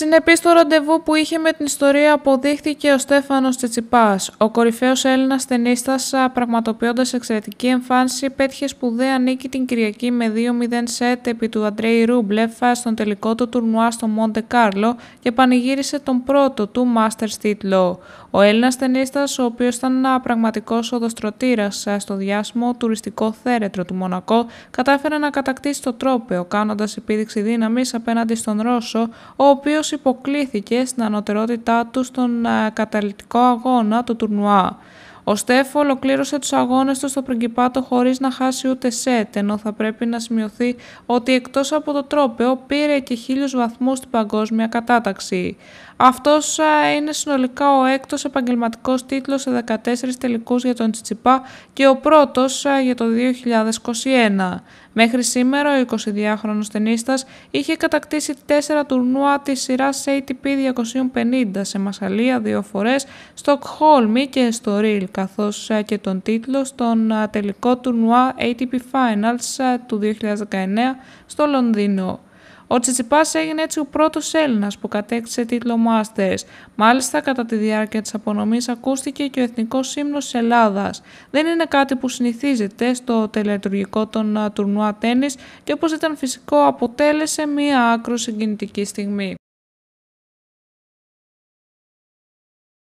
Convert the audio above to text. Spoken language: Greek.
Συνεπής στο ραντεβού που είχε με την ιστορία αποδείχθηκε ο Στέφανος Τσιτσιπάς. Ο κορυφαίος Έλληνας ταινίστας πραγματοποιώντας εξαιρετική εμφάνιση πέτυχε σπουδαία νίκη την Κυριακή με 2-0 σετ επί του Αντρέι Ρουμπλεφά στον τελικό του τουρνουά στο Μοντε Κάρλο και πανηγύρισε τον πρώτο του Masters τίτλο. Ο Έλληνας ταινίστας, ο οποίος ήταν ένα πραγματικός οδοστρωτήρας στο διάσημο τουριστικό θέρετρο του Μονακό, κατάφερε να κατακτήσει το τρόπαιο κάνοντας επίδειξη δύναμης απέναντι στον Ρώσο, ο οποίος όμως υποκλήθηκε στην ανωτερότητά του στον ε, καταλητικό αγώνα του τουρνουά. Ο Στέφο ολοκλήρωσε τους αγώνες του στο πριγκιπάτο χωρίς να χάσει ούτε σετ, ενώ θα πρέπει να σημειωθεί ότι εκτός από το τρόπεο πήρε και χίλιους βαθμούς στην παγκόσμια κατάταξη. Αυτός ε, είναι συνολικά ο έκτος επαγγελματικός τίτλος σε 14 τελικούς για τον Τσιτσιπά και ο πρώτος ε, για το 2021. Μέχρι σήμερα, ο 22χρονος ταινίστας είχε κατακτήσει τέσσερα τουρνουά της σειράς ATP 250 σε Μασαλία δύο φορές, Στοκχόλμη και στο Ρίλ, καθώς ε, και τον τίτλο στον ε, τελικό τουρνουά ATP Finals ε, του 2019 στο Λονδίνο. Ο Τσιτσιπάς έγινε έτσι ο πρώτος Έλληνας που κατέκτησε τίτλο Masters. Μάλιστα, κατά τη διάρκεια της απονομής ακούστηκε και ο Εθνικός Ύμνος της Ελλάδας. Δεν είναι κάτι που συνηθίζεται στο τελετουργικό των τουρνουά τέννης και όπως ήταν φυσικό αποτέλεσε μία άκρο συγκινητική στιγμή.